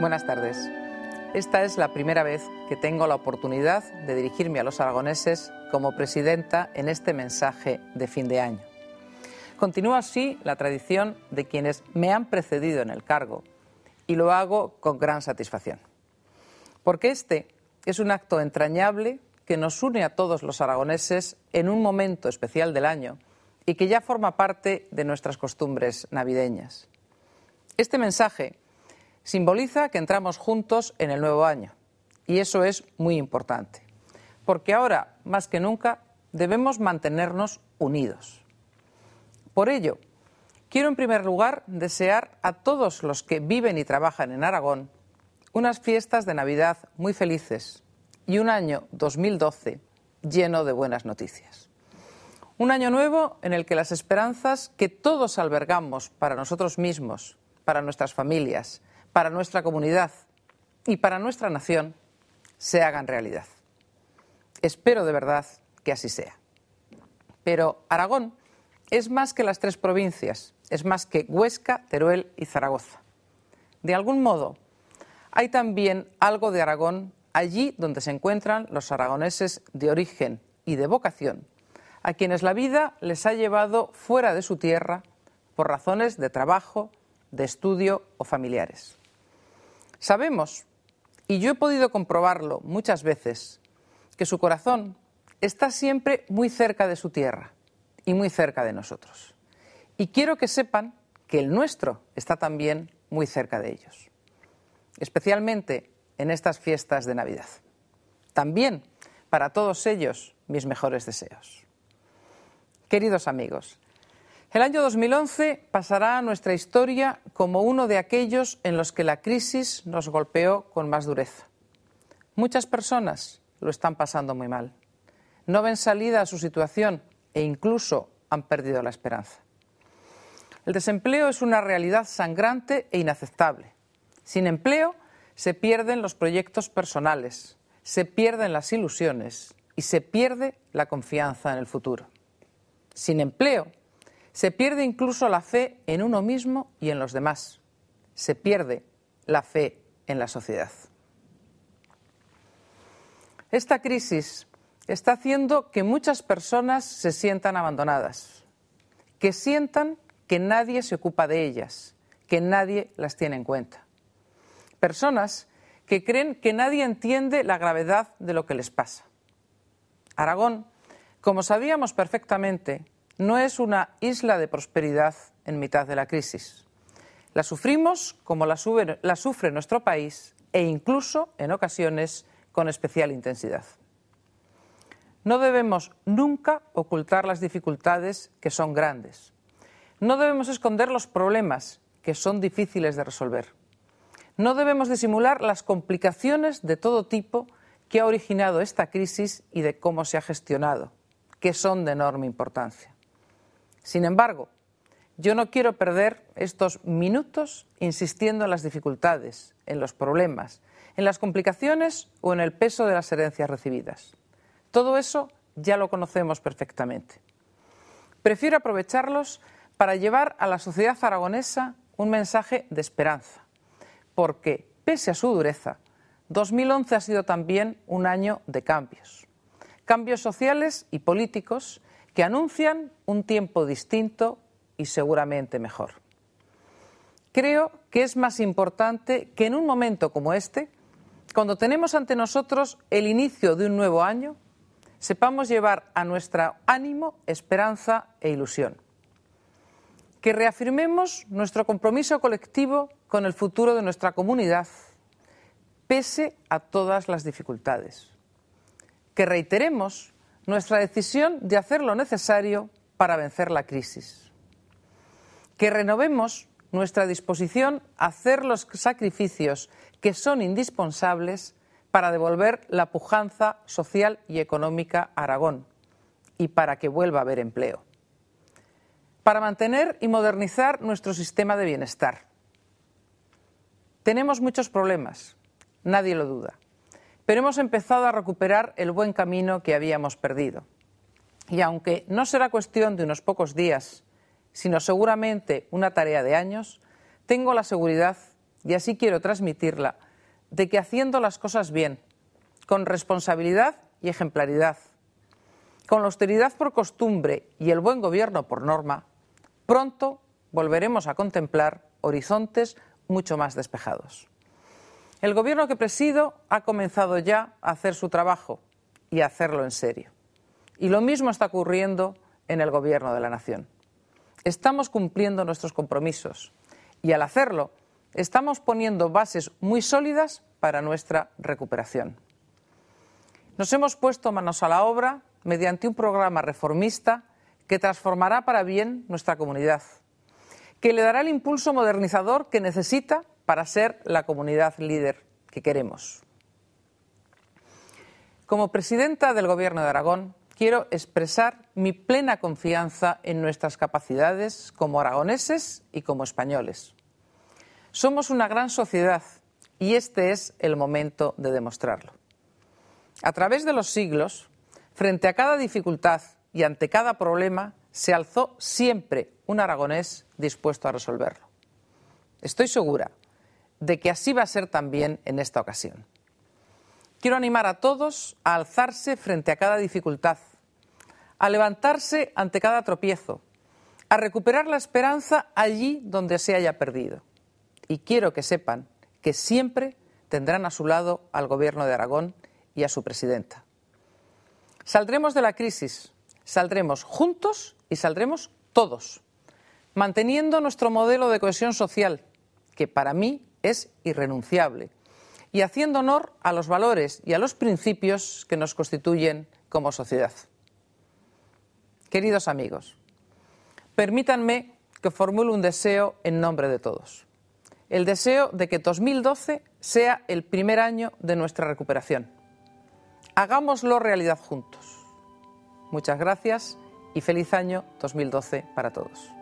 Buenas tardes. Esta es la primera vez que tengo la oportunidad de dirigirme a los aragoneses como presidenta en este mensaje de fin de año. Continúa así la tradición de quienes me han precedido en el cargo y lo hago con gran satisfacción. Porque este es un acto entrañable que nos une a todos los aragoneses en un momento especial del año y que ya forma parte de nuestras costumbres navideñas. Este mensaje Simboliza que entramos juntos en el nuevo año. Y eso es muy importante. Porque ahora, más que nunca, debemos mantenernos unidos. Por ello, quiero en primer lugar desear a todos los que viven y trabajan en Aragón unas fiestas de Navidad muy felices y un año 2012 lleno de buenas noticias. Un año nuevo en el que las esperanzas que todos albergamos para nosotros mismos, para nuestras familias, para nuestra comunidad y para nuestra nación se hagan realidad. Espero de verdad que así sea. Pero Aragón es más que las tres provincias, es más que Huesca, Teruel y Zaragoza. De algún modo, hay también algo de Aragón allí donde se encuentran los aragoneses de origen y de vocación, a quienes la vida les ha llevado fuera de su tierra por razones de trabajo, de estudio o familiares. Sabemos, y yo he podido comprobarlo muchas veces, que su corazón está siempre muy cerca de su tierra y muy cerca de nosotros. Y quiero que sepan que el nuestro está también muy cerca de ellos, especialmente en estas fiestas de Navidad. También para todos ellos mis mejores deseos. Queridos amigos, el año 2011 pasará a nuestra historia como uno de aquellos en los que la crisis nos golpeó con más dureza. Muchas personas lo están pasando muy mal. No ven salida a su situación e incluso han perdido la esperanza. El desempleo es una realidad sangrante e inaceptable. Sin empleo se pierden los proyectos personales, se pierden las ilusiones y se pierde la confianza en el futuro. Sin empleo se pierde incluso la fe en uno mismo y en los demás. Se pierde la fe en la sociedad. Esta crisis está haciendo que muchas personas se sientan abandonadas, que sientan que nadie se ocupa de ellas, que nadie las tiene en cuenta. Personas que creen que nadie entiende la gravedad de lo que les pasa. Aragón, como sabíamos perfectamente, no es una isla de prosperidad en mitad de la crisis. La sufrimos como la, sufre nuestro país e incluso, en ocasiones, con especial intensidad. No debemos nunca ocultar las dificultades que son grandes. No debemos esconder los problemas que son difíciles de resolver. No debemos disimular las complicaciones de todo tipo que ha originado esta crisis y de cómo se ha gestionado, que son de enorme importancia. Sin embargo, yo no quiero perder estos minutos insistiendo en las dificultades, en los problemas, en las complicaciones o en el peso de las herencias recibidas. Todo eso ya lo conocemos perfectamente. Prefiero aprovecharlos para llevar a la sociedad aragonesa un mensaje de esperanza, porque, pese a su dureza, 2011 ha sido también un año de cambios. Cambios sociales y políticos que anuncian un tiempo distinto y seguramente mejor. Creo que es más importante que en un momento como este, cuando tenemos ante nosotros el inicio de un nuevo año, sepamos llevar a nuestro ánimo esperanza e ilusión. Que reafirmemos nuestro compromiso colectivo con el futuro de nuestra comunidad, pese a todas las dificultades. Que reiteremos nuestra decisión de hacer lo necesario para vencer la crisis. Que renovemos nuestra disposición a hacer los sacrificios que son indispensables para devolver la pujanza social y económica a Aragón y para que vuelva a haber empleo. Para mantener y modernizar nuestro sistema de bienestar. Tenemos muchos problemas, nadie lo duda pero hemos empezado a recuperar el buen camino que habíamos perdido. Y aunque no será cuestión de unos pocos días, sino seguramente una tarea de años, tengo la seguridad, y así quiero transmitirla, de que haciendo las cosas bien, con responsabilidad y ejemplaridad, con la austeridad por costumbre y el buen gobierno por norma, pronto volveremos a contemplar horizontes mucho más despejados. El gobierno que presido ha comenzado ya a hacer su trabajo y a hacerlo en serio. Y lo mismo está ocurriendo en el gobierno de la nación. Estamos cumpliendo nuestros compromisos y al hacerlo estamos poniendo bases muy sólidas para nuestra recuperación. Nos hemos puesto manos a la obra mediante un programa reformista que transformará para bien nuestra comunidad, que le dará el impulso modernizador que necesita para ser la comunidad líder que queremos. Como presidenta del Gobierno de Aragón, quiero expresar mi plena confianza en nuestras capacidades como aragoneses y como españoles. Somos una gran sociedad y este es el momento de demostrarlo. A través de los siglos, frente a cada dificultad y ante cada problema, se alzó siempre un aragonés dispuesto a resolverlo. Estoy segura de que así va a ser también en esta ocasión. Quiero animar a todos a alzarse frente a cada dificultad, a levantarse ante cada tropiezo, a recuperar la esperanza allí donde se haya perdido. Y quiero que sepan que siempre tendrán a su lado al Gobierno de Aragón y a su presidenta. Saldremos de la crisis, saldremos juntos y saldremos todos, manteniendo nuestro modelo de cohesión social, que para mí es irrenunciable y haciendo honor a los valores y a los principios que nos constituyen como sociedad. Queridos amigos, permítanme que formule un deseo en nombre de todos. El deseo de que 2012 sea el primer año de nuestra recuperación. Hagámoslo realidad juntos. Muchas gracias y feliz año 2012 para todos.